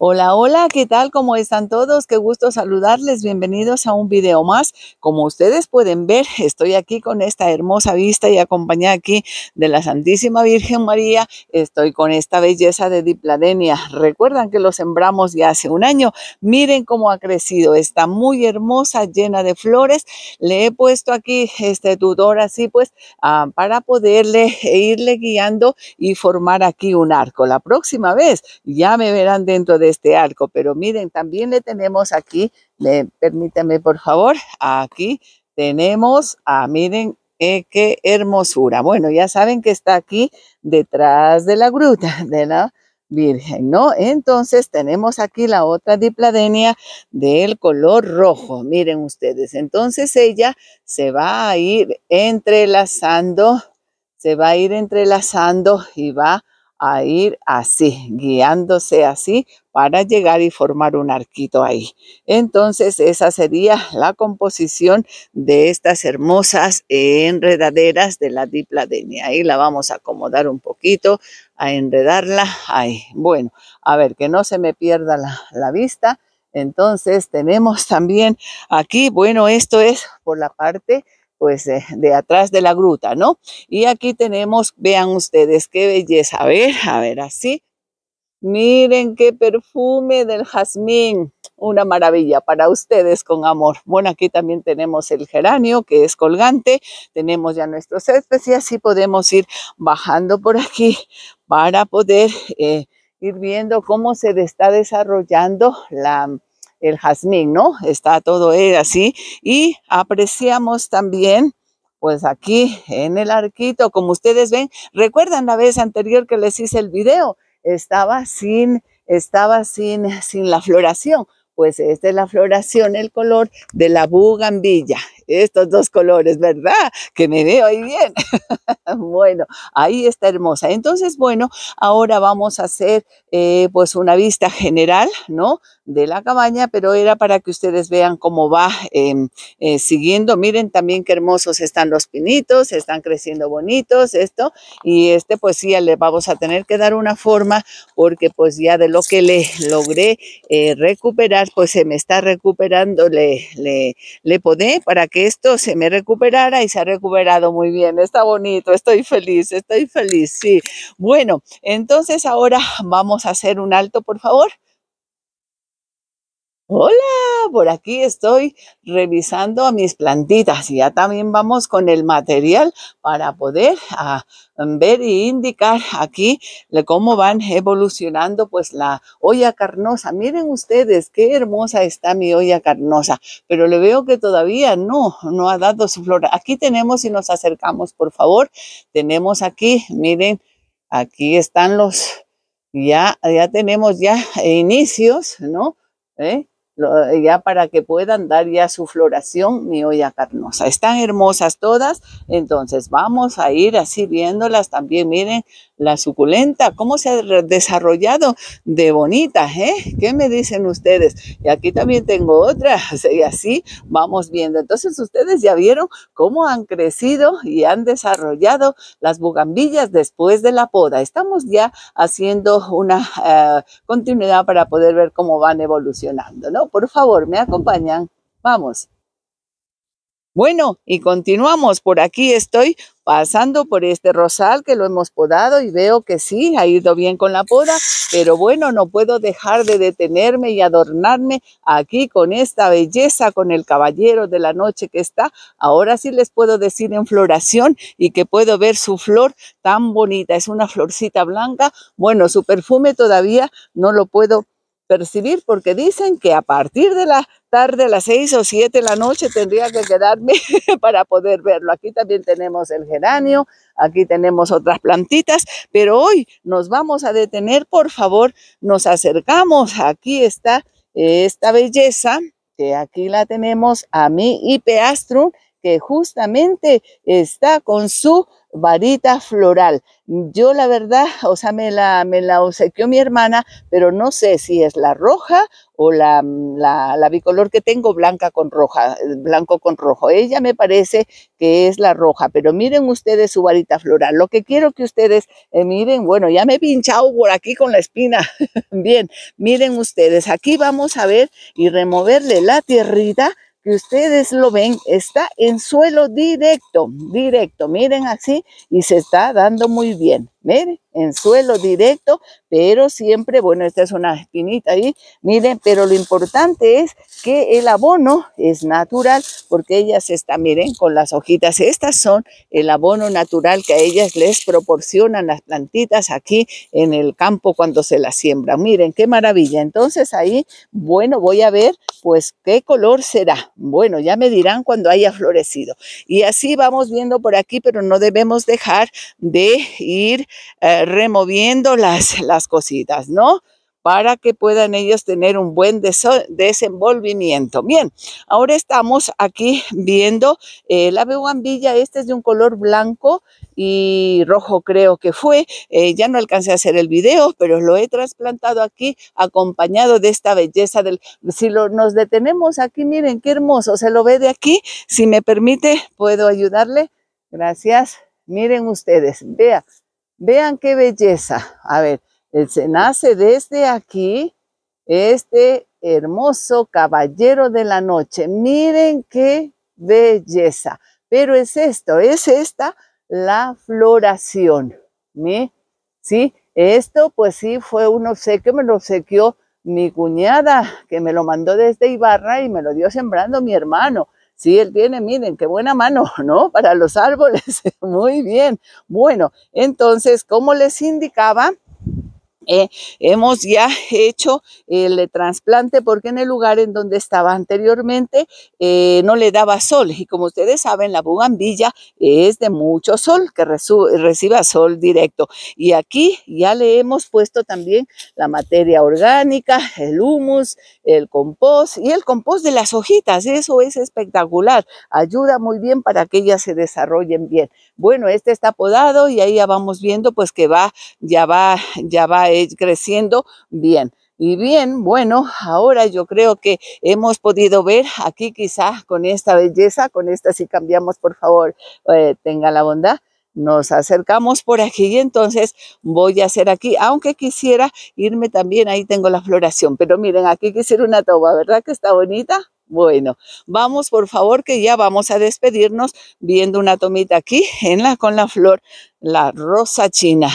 Hola, hola, ¿qué tal? ¿Cómo están todos? Qué gusto saludarles. Bienvenidos a un video más. Como ustedes pueden ver, estoy aquí con esta hermosa vista y acompañada aquí de la Santísima Virgen María. Estoy con esta belleza de dipladenia. Recuerdan que lo sembramos ya hace un año. Miren cómo ha crecido. Está muy hermosa, llena de flores. Le he puesto aquí este tutor así pues ah, para poderle e irle guiando y formar aquí un arco. La próxima vez ya me verán dentro de este arco. Pero miren, también le tenemos aquí, le, permítame por favor, aquí tenemos, a ah, miren, eh, qué hermosura. Bueno, ya saben que está aquí detrás de la gruta de la Virgen, ¿no? Entonces tenemos aquí la otra dipladenia del color rojo, miren ustedes. Entonces ella se va a ir entrelazando, se va a ir entrelazando y va a a ir así, guiándose así para llegar y formar un arquito ahí. Entonces esa sería la composición de estas hermosas enredaderas de la dipladenia. Ahí la vamos a acomodar un poquito, a enredarla ahí. Bueno, a ver, que no se me pierda la, la vista. Entonces tenemos también aquí, bueno, esto es por la parte pues eh, de, atrás de la gruta, ¿no? Y aquí tenemos, vean ustedes qué belleza, a ver, a ver, así. Miren qué perfume del jazmín, una maravilla para ustedes con amor. Bueno, aquí también tenemos el geranio que es colgante, tenemos ya nuestros especies y así podemos ir bajando por aquí para poder eh, ir viendo cómo se está desarrollando la, el jazmín, ¿no? Está todo así y apreciamos también pues aquí en el arquito, como ustedes ven, recuerdan la vez anterior que les hice el video, estaba sin, estaba sin, sin la floración. Pues esta es la floración, el color de la bugambilla estos dos colores, ¿verdad? Que me veo ahí bien. bueno, ahí está hermosa. Entonces, bueno, ahora vamos a hacer eh, pues una vista general, ¿no? De la cabaña, pero era para que ustedes vean cómo va em, eh, siguiendo. Miren también qué hermosos están los pinitos, están creciendo bonitos esto. Y este pues sí, le vamos a tener que dar una forma porque pues ya de lo que le logré eh, recuperar, pues se me está recuperando, le, le, le podé para que esto se me recuperara y se ha recuperado muy bien. Está bonito, estoy feliz, estoy feliz, sí. Bueno, entonces ahora vamos a hacer un alto, por favor. Hola, por aquí estoy revisando a mis plantitas y ya también vamos con el material para poder ah, mm, ver y indicar aquí eh, cómo van evolucionando pues la olla carnosa. Miren ustedes qué hermosa está mi olla carnosa, pero le veo que todavía no, no ha dado su flor. Aquí tenemos, si nos acercamos por favor, tenemos aquí, miren, aquí están los, ya, ya tenemos ya inicios, ¿no? ¿Eh? ya para que puedan dar ya su floración mi olla carnosa. Están hermosas todas, entonces vamos a ir así viéndolas también. Miren la suculenta, cómo se ha desarrollado de bonita, ¿eh? ¿Qué me dicen ustedes? Y aquí también tengo otras y así vamos viendo. Entonces ustedes ya vieron cómo han crecido y han desarrollado las bugambillas después de la poda. Estamos ya haciendo una eh, continuidad para poder ver cómo van evolucionando, ¿no? por favor, me acompañan. Vamos. Bueno, y continuamos. Por aquí estoy pasando por este rosal que lo hemos podado y veo que sí, ha ido bien con la poda, pero bueno, no puedo dejar de detenerme y adornarme aquí con esta belleza, con el caballero de la noche que está. Ahora sí les puedo decir en floración y que puedo ver su flor tan bonita. Es una florcita blanca. Bueno, su perfume todavía no lo puedo percibir porque dicen que a partir de la tarde, a las seis o siete de la noche, tendría que quedarme para poder verlo. Aquí también tenemos el geranio, aquí tenemos otras plantitas, pero hoy nos vamos a detener, por favor, nos acercamos. Aquí está eh, esta belleza, que aquí la tenemos a mi Ipeastrum, que justamente está con su varita floral. Yo la verdad, o sea, me la, me la obsequió mi hermana, pero no sé si es la roja o la, la, la, bicolor que tengo, blanca con roja, blanco con rojo. Ella me parece que es la roja, pero miren ustedes su varita floral. Lo que quiero que ustedes eh, miren, bueno, ya me he pinchado por aquí con la espina. Bien, miren ustedes, aquí vamos a ver y removerle la tierrita ustedes lo ven, está en suelo directo, directo, miren así, y se está dando muy bien miren, en suelo directo, pero siempre, bueno, esta es una espinita ahí, miren, pero lo importante es que el abono es natural, porque ellas están, miren, con las hojitas, estas son el abono natural que a ellas les proporcionan las plantitas aquí en el campo cuando se las siembra miren, qué maravilla, entonces ahí, bueno, voy a ver, pues, qué color será, bueno, ya me dirán cuando haya florecido, y así vamos viendo por aquí, pero no debemos dejar de ir eh, removiendo las, las cositas, ¿no? Para que puedan ellos tener un buen desenvolvimiento. Bien, ahora estamos aquí viendo eh, la beguambilla, este es de un color blanco y rojo creo que fue. Eh, ya no alcancé a hacer el video, pero lo he trasplantado aquí acompañado de esta belleza del... Si lo, nos detenemos aquí, miren qué hermoso, se lo ve de aquí. Si me permite, puedo ayudarle. Gracias. Miren ustedes, vean, Vean qué belleza. A ver, se nace desde aquí este hermoso caballero de la noche. Miren qué belleza. Pero es esto, es esta la floración. ¿Sí? Esto pues sí fue sé que me lo obsequió mi cuñada, que me lo mandó desde Ibarra y me lo dio sembrando mi hermano. Sí, él tiene, miren, qué buena mano, ¿no? Para los árboles. Muy bien. Bueno, entonces, como les indicaba, eh, hemos ya hecho el trasplante porque en el lugar en donde estaba anteriormente eh, no le daba sol y como ustedes saben la bugambilla es de mucho sol que reciba sol directo y aquí ya le hemos puesto también la materia orgánica, el humus, el compost y el compost de las hojitas, eso es espectacular, ayuda muy bien para que ellas se desarrollen bien. Bueno, este está podado y ahí ya vamos viendo pues que va, ya va, ya va eh, creciendo bien. Y bien, bueno, ahora yo creo que hemos podido ver aquí quizá con esta belleza, con esta si cambiamos, por favor, eh, tenga la bondad. Nos acercamos por aquí y entonces voy a hacer aquí, aunque quisiera irme también, ahí tengo la floración, pero miren, aquí quisiera una toba, ¿verdad que está bonita? Bueno, vamos por favor que ya vamos a despedirnos viendo una tomita aquí en la, con la flor, la rosa china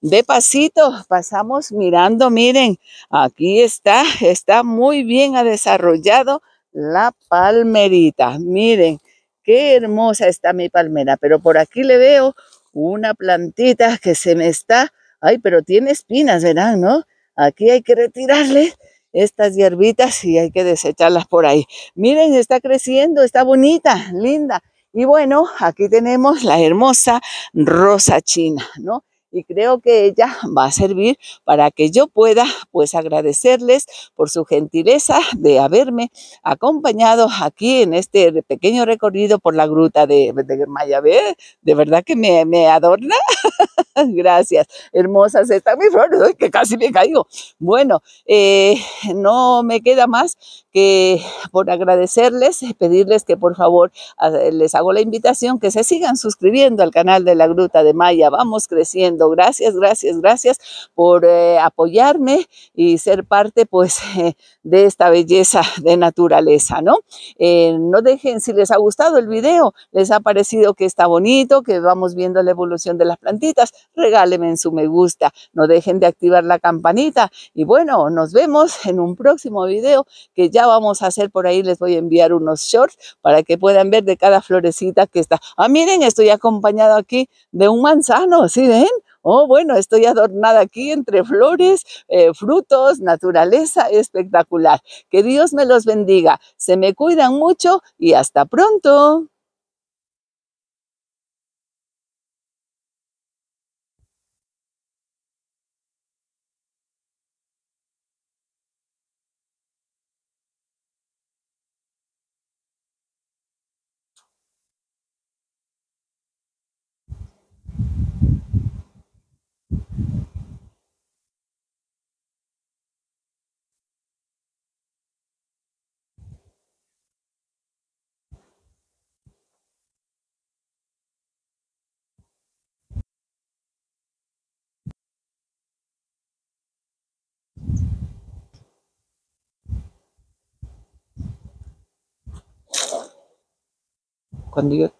de pasito pasamos mirando, miren, aquí está, está muy bien desarrollado la palmerita. Miren, qué hermosa está mi palmera, pero por aquí le veo una plantita que se me está, ay, pero tiene espinas, verán, ¿no? Aquí hay que retirarle estas hierbitas y hay que desecharlas por ahí. Miren, está creciendo, está bonita, linda. Y bueno, aquí tenemos la hermosa rosa china, ¿no? y creo que ella va a servir para que yo pueda pues agradecerles por su gentileza de haberme acompañado aquí en este pequeño recorrido por la gruta de, de Mayabé. De verdad que me, adorna. Gracias. Hermosas están mis flores, que casi me caigo. Bueno, eh, no me queda más que por agradecerles, eh, pedirles que por favor ah, les hago la invitación que se sigan suscribiendo al canal de la Gruta de Maya. Vamos creciendo. Gracias, gracias, gracias por eh, apoyarme y ser parte pues de esta belleza de naturaleza, ¿no? Eh, no dejen, si les ha gustado el video, les ha parecido que está bonito, que vamos viendo la evolución de las plantitas, regálenme en su me gusta. No dejen de activar la campanita y bueno, nos vemos en un próximo video que ya vamos a hacer por ahí, les voy a enviar unos shorts para que puedan ver de cada florecita que está. Ah, miren, estoy acompañado aquí de un manzano, ¿sí ven? Oh, bueno, estoy adornada aquí entre flores, eh, frutos, naturaleza espectacular. Que Dios me los bendiga. Se me cuidan mucho y hasta pronto. pan